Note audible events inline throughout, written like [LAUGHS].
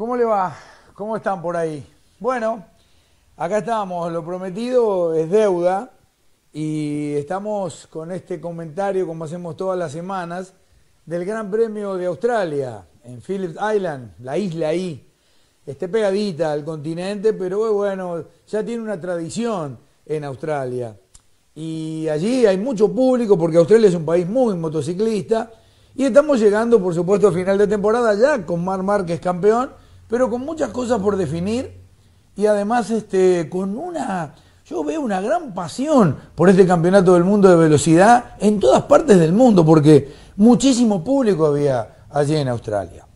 ¿Cómo le va? ¿Cómo están por ahí? Bueno, acá estamos, lo prometido es deuda y estamos con este comentario, como hacemos todas las semanas, del Gran Premio de Australia en Phillips Island, la isla ahí. Esté pegadita al continente, pero bueno, ya tiene una tradición en Australia. Y allí hay mucho público porque Australia es un país muy motociclista. Y estamos llegando, por supuesto, a final de temporada ya con Mar Márquez campeón pero con muchas cosas por definir y además este, con una, yo veo una gran pasión por este campeonato del mundo de velocidad en todas partes del mundo, porque muchísimo público había allí en Australia.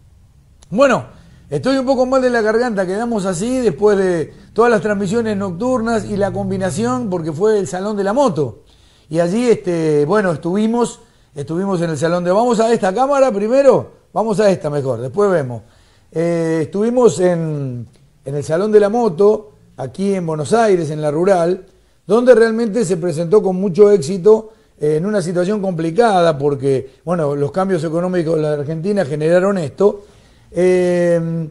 Bueno, estoy un poco mal de la garganta, quedamos así después de todas las transmisiones nocturnas y la combinación, porque fue el Salón de la Moto. Y allí, este, bueno, estuvimos, estuvimos en el Salón de... Vamos a esta cámara primero, vamos a esta mejor, después vemos. Eh, estuvimos en, el Salón de la Moto, aquí en Buenos Aires, en la rural, donde realmente se presentó con mucho éxito eh, en una situación complicada, porque bueno, los cambios económicos de la Argentina generaron esto. Eh,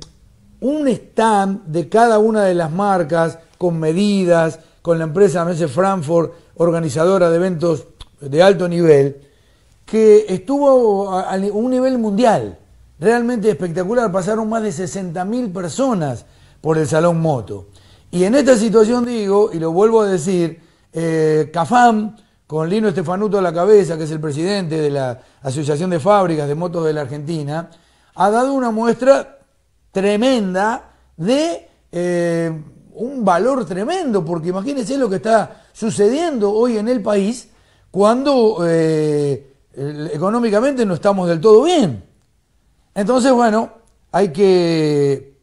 un stand de cada una de las marcas con medidas, con la empresa Messe Frankfurt, organizadora de eventos de alto nivel, que estuvo a un nivel mundial realmente espectacular. Pasaron más de 60.000 personas por el Salón Moto. Y en esta situación digo, y lo vuelvo a decir, eh, Cafam, con Lino Estefanuto a la cabeza, que es el presidente de la Asociación de Fábricas de Motos de la Argentina, ha dado una muestra tremenda de eh, un valor tremendo, porque imagínense lo que está sucediendo hoy en el país cuando eh, económicamente no estamos del todo bien. Entonces, bueno, hay que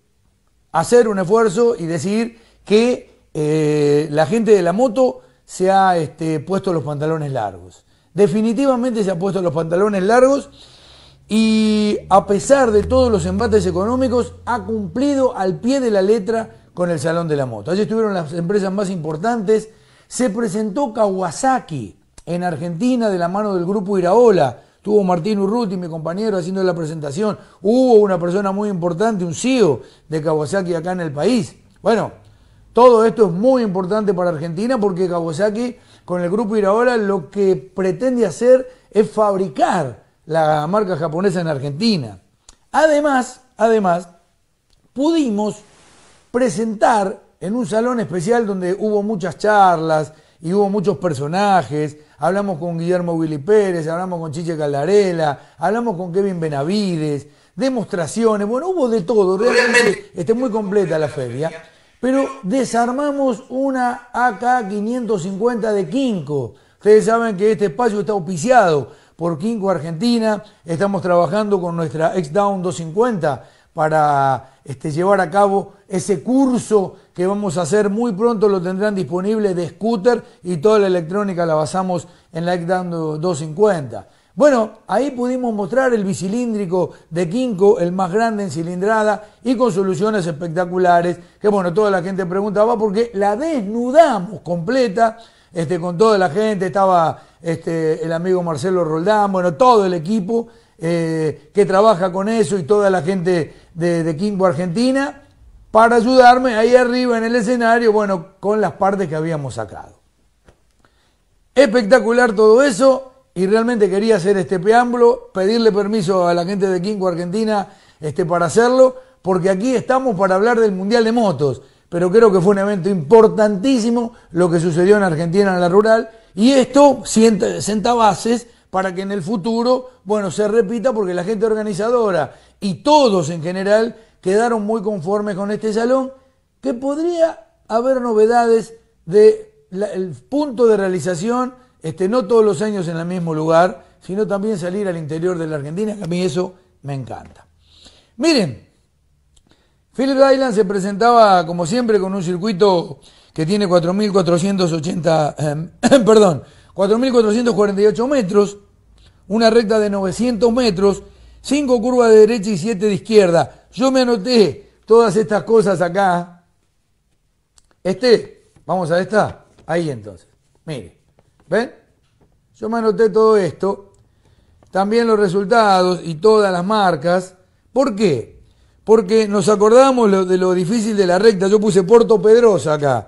hacer un esfuerzo y decir que eh, la gente de la moto se ha este, puesto los pantalones largos. Definitivamente se ha puesto los pantalones largos y a pesar de todos los embates económicos ha cumplido al pie de la letra con el Salón de la Moto. Allí estuvieron las empresas más importantes. Se presentó Kawasaki en Argentina de la mano del grupo Iraola Tuvo Martín Urruti, mi compañero, haciendo la presentación. Hubo una persona muy importante, un CEO de Kawasaki acá en el país. Bueno, todo esto es muy importante para Argentina porque Kawasaki con el grupo Iraola lo que pretende hacer es fabricar la marca japonesa en Argentina. Además, además, pudimos presentar en un salón especial donde hubo muchas charlas y hubo muchos personajes hablamos con Guillermo Willy Pérez, hablamos con Chiche Caldarela, hablamos con Kevin Benavides, demostraciones, bueno, hubo de todo, realmente esté muy completa la feria, pero desarmamos una AK-550 de Quinco. Ustedes saben que este espacio está auspiciado por Quinco Argentina, estamos trabajando con nuestra X-Down 250 para este, llevar a cabo ese curso que vamos a hacer muy pronto, lo tendrán disponible de scooter y toda la electrónica la basamos en la ECDAM 250. Bueno, ahí pudimos mostrar el bicilíndrico de Kinko, el más grande en cilindrada y con soluciones espectaculares, que bueno, toda la gente preguntaba porque la desnudamos completa. Este, con toda la gente, estaba este, el amigo Marcelo Roldán, bueno, todo el equipo eh, que trabaja con eso y toda la gente de, de Argentina, para ayudarme ahí arriba en el escenario, bueno, con las partes que habíamos sacado. Espectacular todo eso y realmente quería hacer este preámbulo, pedirle permiso a la gente de Kingo Argentina este, para hacerlo, porque aquí estamos para hablar del Mundial de Motos, pero creo que fue un evento importantísimo lo que sucedió en Argentina en la rural y esto 160 bases para que en el futuro, bueno, se repita porque la gente organizadora y todos en general quedaron muy conformes con este salón, que podría haber novedades de el punto de realización, este, no todos los años en el mismo lugar, sino también salir al interior de la Argentina, que a mí eso me encanta. Miren, Philip Island se presentaba, como siempre, con un circuito que tiene 4.480, em, [CLEARS THROAT] perdón, 4.448 metros, una recta de 900 metros, 5 curvas de derecha y 7 de izquierda. Yo me anoté todas estas cosas acá. Este, vamos a esta, ahí entonces. Mire, ¿ven? Yo me anoté todo esto, también los resultados y todas las marcas. ¿Por qué? Porque nos acordamos de lo difícil de la recta. Yo puse Puerto Pedrosa acá,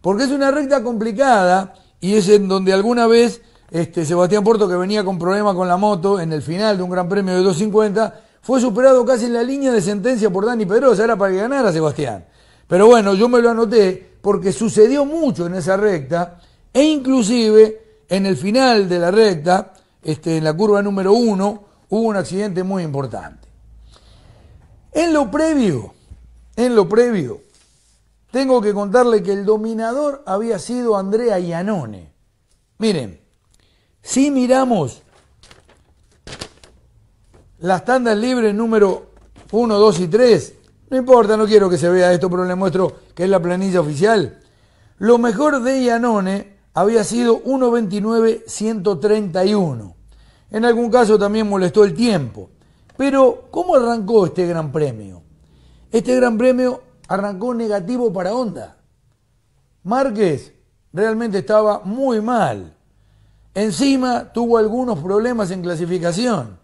porque es una recta complicada y es en donde alguna vez este, Sebastián Porto, que venía con problemas con la moto en el final de un gran premio de 250, fue superado casi en la línea de sentencia por Dani Pedrosa, era para que ganara Sebastián. Pero bueno, yo me lo anoté porque sucedió mucho en esa recta e inclusive en el final de la recta, este, en la curva número uno, hubo un accidente muy importante. En lo previo, en lo previo, tengo que contarle que el dominador había sido Andrea Iannone. Miren, si miramos las tandas libres número 1, 2 y 3, no importa, no quiero que se vea esto, pero le muestro que es la planilla oficial. Lo mejor de Iannone había sido 1.29.131. En algún caso también molestó el tiempo. Pero, ¿cómo arrancó este gran premio? Este gran premio arrancó negativo para Onda. Márquez realmente estaba muy mal. Encima tuvo algunos problemas en clasificación.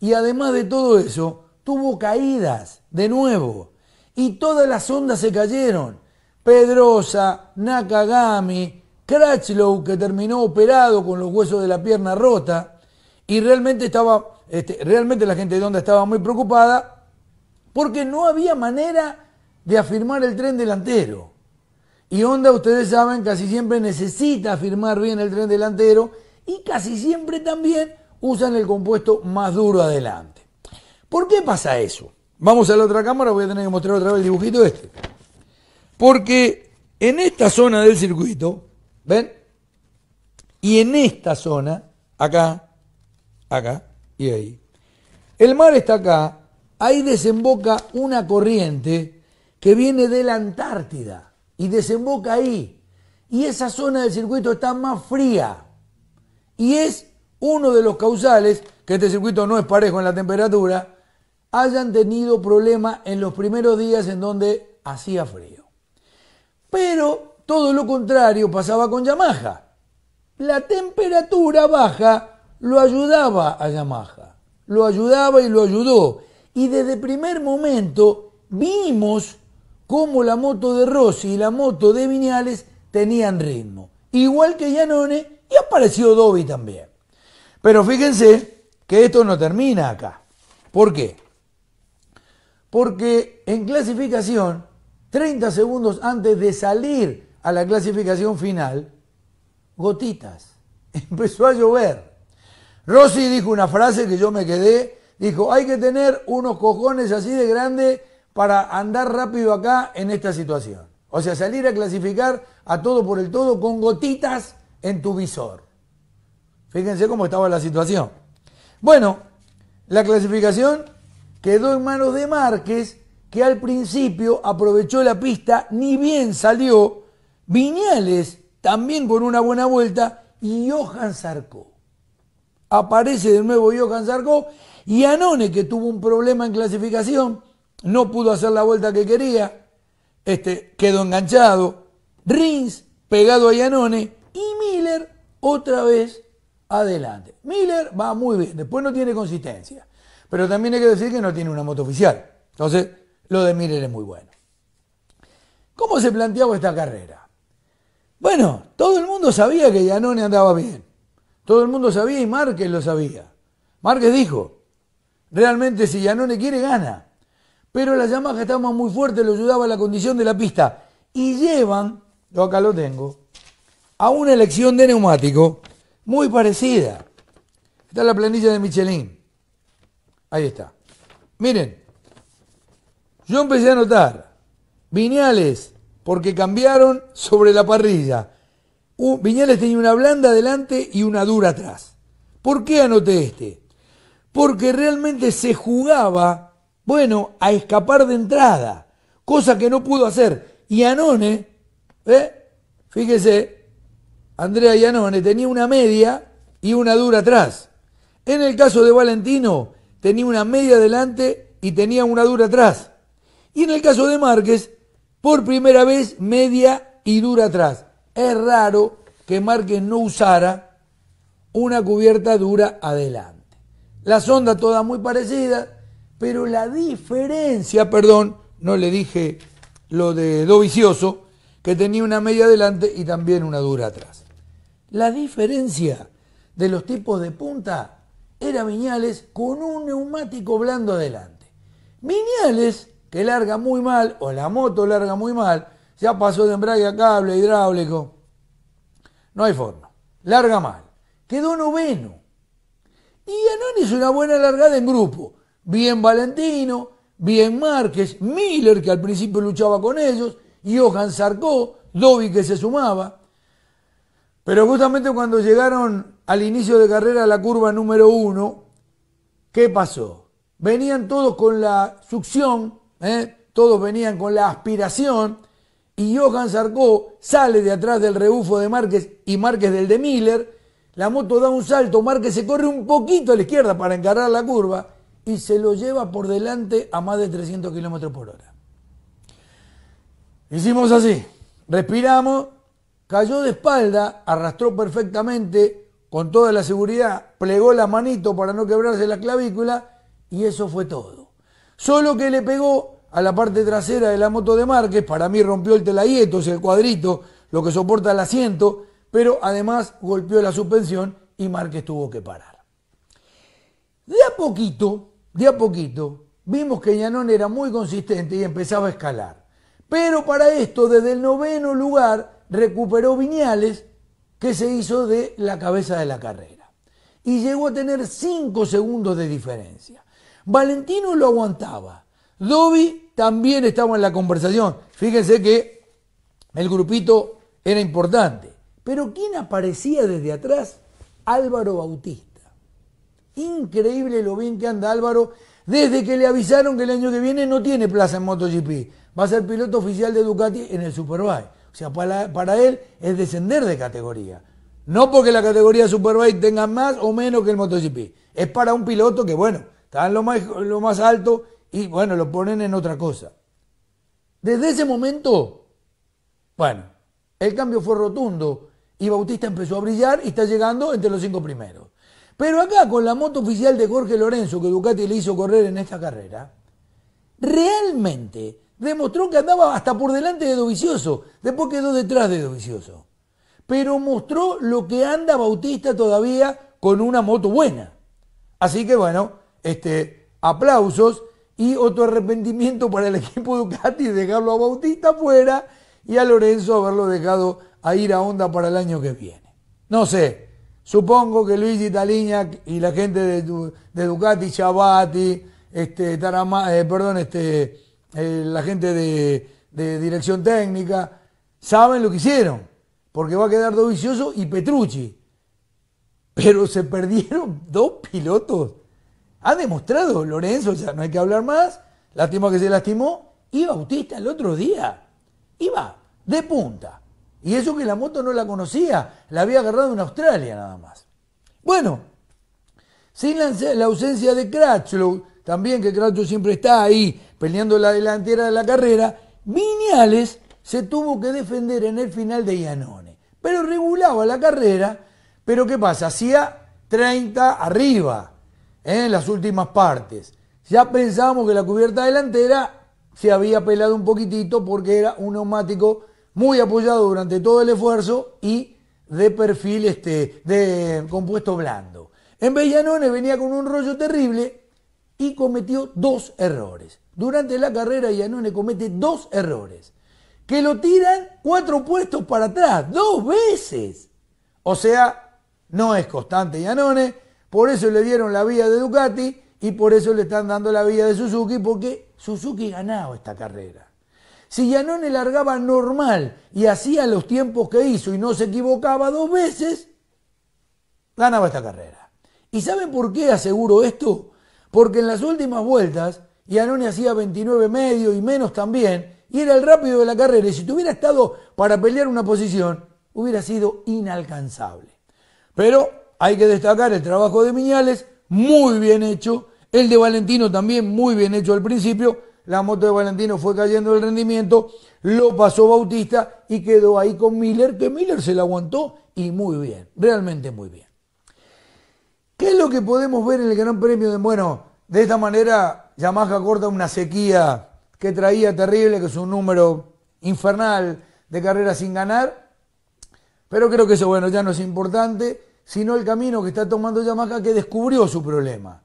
Y además de todo eso, tuvo caídas de nuevo. Y todas las ondas se cayeron. Pedrosa, Nakagami, Crutchlow, que terminó operado con los huesos de la pierna rota. Y realmente estaba, este, realmente la gente de Onda estaba muy preocupada porque no había manera de afirmar el tren delantero. Y Honda, ustedes saben, casi siempre necesita afirmar bien el tren delantero y casi siempre también usan el compuesto más duro adelante. ¿Por qué pasa eso? Vamos a la otra cámara, voy a tener que mostrar otra vez el dibujito este. Porque en esta zona del circuito, ¿ven? Y en esta zona, acá, acá y ahí. El mar está acá, ahí desemboca una corriente que viene de la Antártida y desemboca ahí. Y esa zona del circuito está más fría. Y es uno de los causales, que este circuito no es parejo en la temperatura, hayan tenido problemas en los primeros días en donde hacía frío. Pero todo lo contrario pasaba con Yamaha. La temperatura baja lo ayudaba a Yamaha. Lo ayudaba y lo ayudó. Y desde primer momento vimos como la moto de Rossi y la moto de Vinales tenían ritmo. Igual que Yanone y apareció Dobby también. Pero fíjense que esto no termina acá. ¿Por qué? Porque en clasificación, 30 segundos antes de salir a la clasificación final, gotitas. [LAUGHS] Empezó a llover. Rossi dijo una frase que yo me quedé. Dijo, hay que tener unos cojones así de grandes para andar rápido acá en esta situación. O sea, salir a clasificar a todo por el todo con gotitas en tu visor. Fíjense cómo estaba la situación. Bueno, la clasificación quedó en manos de Márquez, que al principio aprovechó la pista, ni bien salió. Viñales también con una buena vuelta y Johan Zarco... Aparece de nuevo Johan Zarco... y Anone, que tuvo un problema en clasificación, no pudo hacer la vuelta que quería, este, quedó enganchado, Rins pegado a Yanone y Miller otra vez adelante. Miller va muy bien, después no tiene consistencia, pero también hay que decir que no tiene una moto oficial. Entonces, lo de Miller es muy bueno. ¿Cómo se planteaba esta carrera? Bueno, todo el mundo sabía que Yanone andaba bien. Todo el mundo sabía y Márquez lo sabía. Márquez dijo, realmente si Yanone quiere, gana pero la Yamaha estaba muy fuerte, lo ayudaba a la condición de la pista. Y llevan, yo acá lo tengo, a una elección de neumático muy parecida. Está la planilla de Michelin. Ahí está. Miren, yo empecé a notar Viñales, porque cambiaron sobre la parrilla. Un, Viñales tenía una blanda adelante y una dura atrás. ¿Por qué anoté este? Porque realmente se jugaba bueno, a escapar de entrada, cosa que no pudo hacer. Y Anone, ¿eh? fíjese, Andrea Anone, tenía una media y una dura atrás. En el caso de Valentino, tenía una media adelante y tenía una dura atrás. Y en el caso de Márquez, por primera vez, media y dura atrás. Es raro que Márquez no usara una cubierta dura adelante. Las ondas todas muy parecidas, pero la diferencia, perdón, no le dije lo de Do Vicioso, que tenía una media adelante y también una dura atrás. La diferencia de los tipos de punta era Viñales con un neumático blando adelante. Viñales, que larga muy mal, o la moto larga muy mal, ya pasó de embrague a cable hidráulico. No hay forma. Larga mal. Quedó noveno. Y Anón hizo una buena largada en grupo bien Valentino, bien Márquez, Miller, que al principio luchaba con ellos, y Johan Sarko, Dobby que se sumaba. Pero justamente cuando llegaron al inicio de carrera a la curva número uno, ¿qué pasó? Venían todos con la succión, ¿eh? todos venían con la aspiración, y Johan Sarko sale de atrás del rebufo de Márquez y Márquez del de Miller. La moto da un salto, Márquez se corre un poquito a la izquierda para encarar la curva y se lo lleva por delante a más de 300 kilómetros por hora. Hicimos así, respiramos, cayó de espalda, arrastró perfectamente, con toda la seguridad, plegó la manito para no quebrarse la clavícula y eso fue todo. Solo que le pegó a la parte trasera de la moto de Márquez, para mí rompió el es el cuadrito, lo que soporta el asiento, pero además golpeó la suspensión y Márquez tuvo que parar. De a poquito, de a poquito, vimos que Yanón era muy consistente y empezaba a escalar. Pero para esto, desde el noveno lugar, recuperó Viñales, que se hizo de la cabeza de la carrera. Y llegó a tener 5 segundos de diferencia. Valentino lo aguantaba. dobi también estaba en la conversación. Fíjense que el grupito era importante. Pero ¿quién aparecía desde atrás? Álvaro Bautista. Increíble lo bien que anda Álvaro desde que le avisaron que el año que viene no tiene plaza en MotoGP. Va a ser piloto oficial de Ducati en el Superbike. O sea, para, él es descender de categoría. No porque la categoría Superbike tenga más o menos que el MotoGP. Es para un piloto que, bueno, está en lo lo más alto y, bueno, lo ponen en otra cosa. Desde ese momento, bueno, el cambio fue rotundo y Bautista empezó a brillar y está llegando entre los cinco primeros. Pero acá con la moto oficial de Jorge Lorenzo que Ducati le hizo correr en esta carrera, realmente demostró que andaba hasta por delante de Dovicioso, después quedó detrás de Dovicioso. Pero mostró lo que anda Bautista todavía con una moto buena. Así que bueno, este, aplausos y otro arrepentimiento para el [LAUGHS] equipo Ducati de dejarlo a Bautista fuera y a Lorenzo haberlo dejado a ir a onda para el año que viene. No sé, Supongo que Luigi Italiña y la gente de, Ducati, Chabati, este, eh, perdón, este, eh, la gente de, dirección técnica, saben lo que hicieron, porque va a quedar Dovizioso y Petrucci. Pero se perdieron [LAUGHS] dos pilotos. Ha demostrado Lorenzo, ya no hay que hablar más, lástima que se lastimó, y Bautista el otro día. Iba de punta. Y eso que la moto no la conocía, la había agarrado en Australia nada más. Bueno, sin la, ausencia de Cratchlow, también que Cratchlow siempre está ahí peleando la delantera de la carrera, Miniales se tuvo que defender en el final de Iannone. Pero regulaba la carrera, pero ¿qué pasa? Hacía 30 arriba ¿eh? en las últimas partes. Ya pensábamos que la cubierta delantera se había pelado un poquitito porque era un neumático muy apoyado durante todo el esfuerzo y de perfil este, de compuesto blando. En Bellanone venía con un rollo terrible y cometió dos errores. Durante la carrera Iannone comete dos errores que lo tiran cuatro puestos para atrás, dos veces. O sea, no es constante Iannone, por eso le dieron la vía de Ducati y por eso le están dando la vía de Suzuki, porque Suzuki ganado esta carrera. Si Yanone largaba normal y hacía los tiempos que hizo y no se equivocaba dos veces, ganaba esta carrera. ¿Y saben por qué aseguro esto? Porque en las últimas vueltas Yanone hacía 29 medio y menos también, y era el rápido de la carrera, y si tuviera estado para pelear una posición, hubiera sido inalcanzable. Pero hay que destacar el trabajo de Miñales, muy bien hecho, el de Valentino también muy bien hecho al principio, la moto de Valentino fue cayendo el rendimiento, lo pasó Bautista y quedó ahí con Miller, que Miller se la aguantó y muy bien, realmente muy bien. ¿Qué es lo que podemos ver en el Gran Premio de Bueno? De esta manera, Yamaha corta una sequía que traía terrible, que es un número infernal de carreras sin ganar, pero creo que eso, bueno, ya no es importante, sino el camino que está tomando Yamaha que descubrió su problema.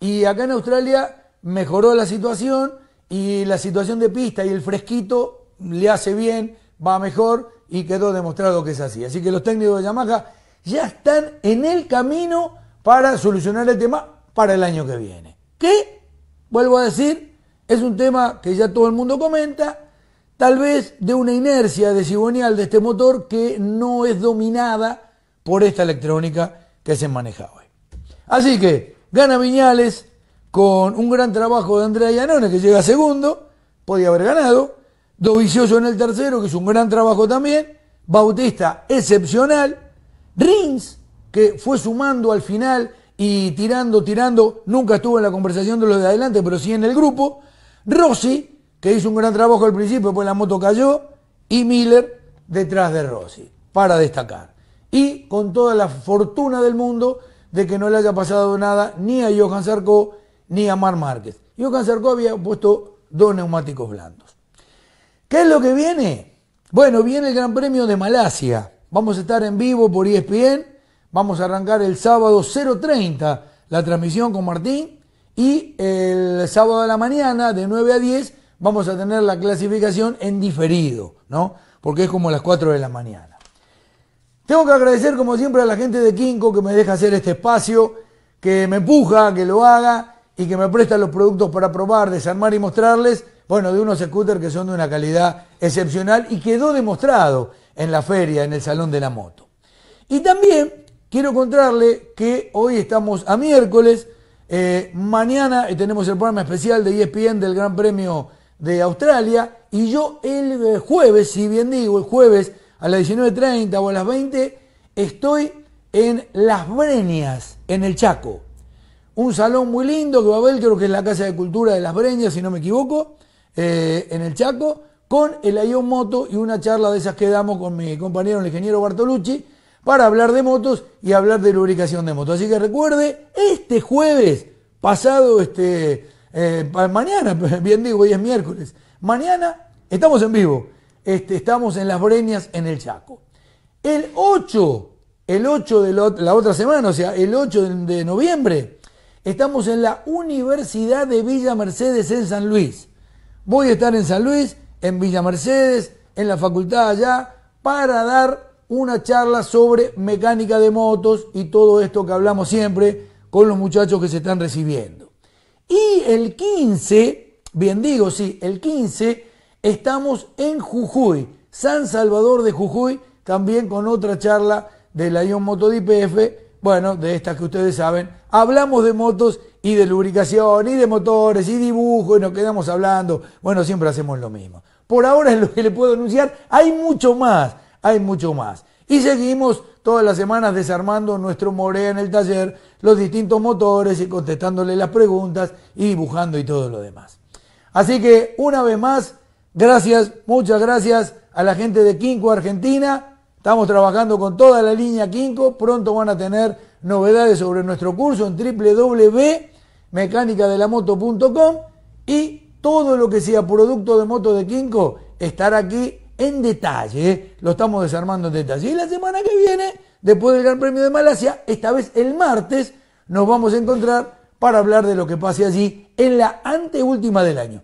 Y acá en Australia mejoró la situación, y la situación de pista y el fresquito le hace bien, va mejor y quedó demostrado que es así. Así que los técnicos de Yamaha ya están en el camino para solucionar el tema para el año que viene. Que, vuelvo a decir, es un tema que ya todo el mundo comenta, tal vez de una inercia desigual de este motor que no es dominada por esta electrónica que se maneja hoy. Así que gana Viñales, con un gran trabajo de Andrea Iannone, que llega segundo, podía haber ganado. Dovicioso en el tercero, que es un gran trabajo también. Bautista, excepcional. Rins, que fue sumando al final y tirando, tirando. Nunca estuvo en la conversación de los de adelante, pero sí en el grupo. Rossi, que hizo un gran trabajo al principio, pues la moto cayó. Y Miller detrás de Rossi, para destacar. Y con toda la fortuna del mundo de que no le haya pasado nada ni a Johan Sarko ni Amar Márquez. Yo Sergio había puesto dos neumáticos blandos. ¿Qué es lo que viene? Bueno, viene el Gran Premio de Malasia. Vamos a estar en vivo por ESPN. Vamos a arrancar el sábado 0.30 la transmisión con Martín. Y el sábado a la mañana, de 9 a 10, vamos a tener la clasificación en diferido, ¿no? Porque es como las 4 de la mañana. Tengo que agradecer, como siempre, a la gente de Quinco que me deja hacer este espacio, que me empuja, que lo haga y que me prestan los productos para probar, desarmar y mostrarles, bueno, de unos scooters que son de una calidad excepcional y quedó demostrado en la feria, en el Salón de la Moto. Y también quiero contarle que hoy estamos a miércoles, eh, mañana tenemos el programa especial de ESPN del Gran Premio de Australia y yo el eh, jueves, si bien digo, el jueves a las 19.30 o a las 20, estoy en Las Breñas, en el Chaco un salón muy lindo que va a ver, creo que es la Casa de Cultura de las Breñas, si no me equivoco, eh, en el Chaco, con el Ion Moto y una charla de esas que damos con mi compañero, el ingeniero Bartolucci, para hablar de motos y hablar de lubricación de motos. Así que recuerde, este jueves, pasado este, eh, mañana, [LAUGHS] bien digo, hoy es miércoles, mañana estamos en vivo, este, estamos en las Breñas, en el Chaco. El 8, el 8 de la, otra semana, o sea, el 8 de noviembre, Estamos en la Universidad de Villa Mercedes en San Luis. Voy a estar en San Luis, en Villa Mercedes, en la facultad allá, para dar una charla sobre mecánica de motos y todo esto que hablamos siempre con los muchachos que se están recibiendo. Y el 15, bien digo, sí, el 15 estamos en Jujuy, San Salvador de Jujuy, también con otra charla de la Ion Moto bueno, de estas que ustedes saben, hablamos de motos y de lubricación y de motores y dibujo y nos quedamos hablando. Bueno, siempre hacemos lo mismo. Por ahora es lo que le puedo anunciar. Hay mucho más, hay mucho más. Y seguimos todas las semanas desarmando nuestro Morea en el taller, los distintos motores y contestándole las preguntas y dibujando y todo lo demás. Así que una vez más, gracias, muchas gracias a la gente de Quinco Argentina. Estamos trabajando con toda la línea Quinco. Pronto van a tener novedades sobre nuestro curso en www.mecanicadelamoto.com y todo lo que sea producto de moto de Quinco estará aquí en detalle. ¿eh? Lo estamos desarmando en detalle. Y la semana que viene, después del Gran Premio de Malasia, esta vez el martes, nos vamos a encontrar para hablar de lo que pase allí en la anteúltima del año.